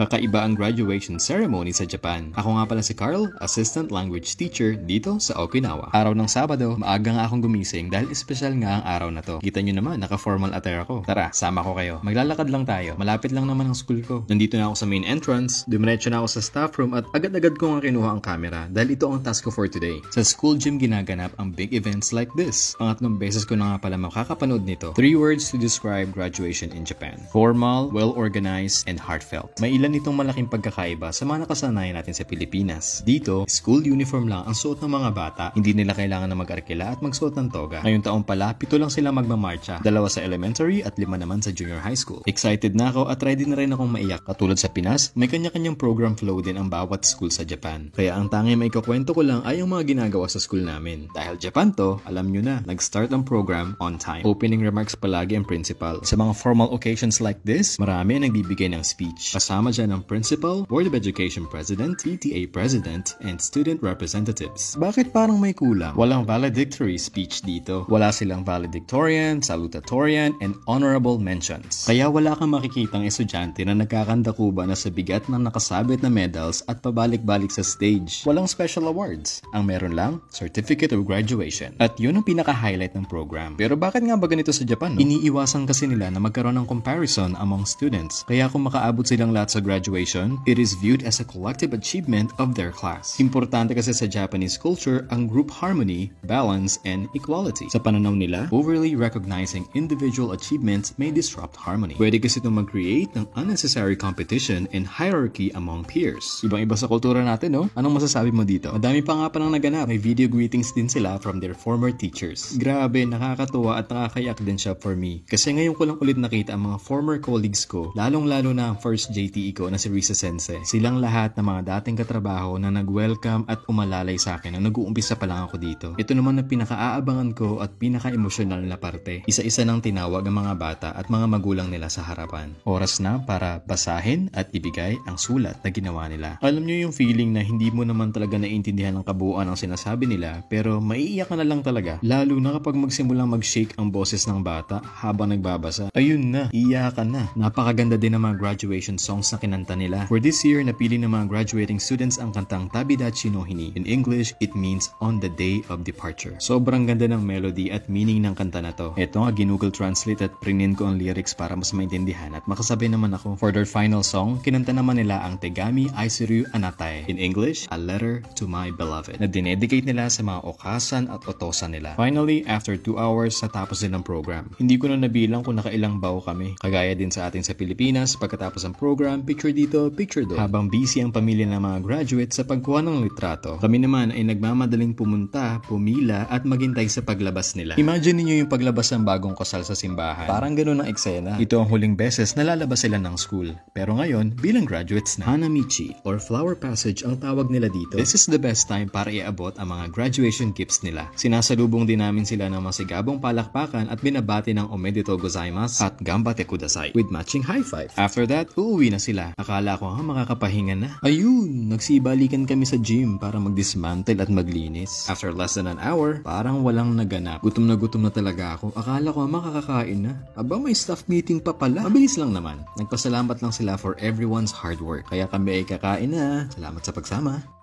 Kakaiba ang graduation ceremony sa Japan. Ako nga pala si Carl, assistant language teacher dito sa Okinawa. Araw ng Sabado, maaga nga akong gumising dahil espesyal nga ang araw na to. Kita nyo naman, naka-formal attire ako. Tara, sama ko kayo. Maglalakad lang tayo. Malapit lang naman ang school ko. Nandito na ako sa main entrance, dumiretso na ako sa staff room at agad-agad ko nga kinuha ang camera dahil ito ang task ko for today. Sa school gym ginaganap ang big events like this. Pangatlong beses ko na nga pala makakapanood nito. Three words to describe graduation in Japan. Formal, well-organized, and heartfelt. May ilan meron malaking pagkakaiba sa mga nakasanayan natin sa Pilipinas. Dito, school uniform lang ang suot ng mga bata, hindi nila kailangan na mag-arkila at magsuot ng toga. Ngayon taon pala, pito lang sila magmamarcha, dalawa sa elementary at lima naman sa junior high school. Excited na ako at ready na rin akong maiyak. Katulad sa Pinas, may kanya-kanyang program flow din ang bawat school sa Japan. Kaya ang tanging may kakwento ko lang ay ang mga ginagawa sa school namin. Dahil Japan to, alam nyo na, nag-start ang program on time. Opening remarks palagi ang principal. Sa mga formal occasions like this, marami ang nagbibigay ng speech. Kasama ng Principal, Board of Education President, PTA President, and Student Representatives. Bakit parang may kulang? Walang valedictory speech dito. Wala silang valedictorian, salutatorian, and honorable mentions. Kaya wala kang makikitang estudyante na nagkakanda kuba na sa bigat ng nakasabit na medals at pabalik-balik sa stage. Walang special awards. Ang meron lang, Certificate of Graduation. At yun ang pinaka-highlight ng program. Pero bakit nga ba ganito sa Japan? No? Iniiwasan kasi nila na magkaroon ng comparison among students. Kaya kung makaabot silang lahat sa graduation, it is viewed as a collective achievement of their class. Importante kasi sa Japanese culture ang group harmony, balance, and equality. Sa pananaw nila, overly recognizing individual achievements may disrupt harmony. Pwede kasi itong mag-create ng unnecessary competition and hierarchy among peers. Ibang-iba sa kultura natin, no? Anong masasabi mo dito? Madami pa nga pa nang naganap. May video greetings din sila from their former teachers. Grabe, nakakatuwa at nakakayak din siya for me. Kasi ngayon ko lang ulit nakita ang mga former colleagues ko, lalong-lalo na ang first JTE ko na si Risa Sense. Silang lahat ng mga dating katrabaho na nag-welcome at umalalay sa akin nang nag-uumpisa pa lang ako dito. Ito naman ang pinakaaabangan ko at pinaka-emosyonal na parte. Isa-isa nang tinawag ang mga bata at mga magulang nila sa harapan. Oras na para basahin at ibigay ang sulat na ginawa nila. Alam niyo yung feeling na hindi mo naman talaga naiintindihan ang kabuuan ng sinasabi nila pero maiiyak ka na lang talaga. Lalo na kapag magsimulang mag-shake ang boses ng bata habang nagbabasa. Ayun na, iyakan na. Napakaganda din ng mga graduation songs na kinanta nila. For this year, napili ng mga graduating students ang kantang Tabidachi no Hini. In English, it means on the day of departure. Sobrang ganda ng melody at meaning ng kanta na to. Ito nga ginugol translate at printin ko ang lyrics para mas maintindihan at makasabi naman ako. For their final song, kinanta naman nila ang Tegami Aisiru Anatai. In English, A Letter to My Beloved na dinedicate nila sa mga okasan at otosan nila. Finally, after 2 hours, natapos din ang program. Hindi ko na nabilang kung nakailang bow kami. Kagaya din sa atin sa Pilipinas, pagkatapos ang program, picture dito, picture doon. Habang busy ang pamilya ng mga graduate sa pagkuha ng litrato, kami naman ay nagmamadaling pumunta, pumila at maghintay sa paglabas nila. Imagine niyo yung paglabas ng bagong kasal sa simbahan. Parang ganun ang eksena. Ito ang huling beses na lalabas sila ng school. Pero ngayon, bilang graduates na, Hanamichi or Flower Passage ang tawag nila dito. This is the best time para iabot ang mga graduation gifts nila. Sinasalubong din namin sila ng masigabong palakpakan at binabati ng Omedeto Gozaimasu at Gambate Kudasai with matching high five. After that, uuwi na sila nila. Akala ko ha, ah, makakapahinga na. Ayun, nagsibalikan kami sa gym para mag-dismantle at maglinis. After less than an hour, parang walang naganap. Gutom na gutom na talaga ako. Akala ko ha, ah, makakakain na. Aba, may staff meeting pa pala. Mabilis lang naman. Nagpasalamat lang sila for everyone's hard work. Kaya kami ay kakain na. Salamat sa pagsama.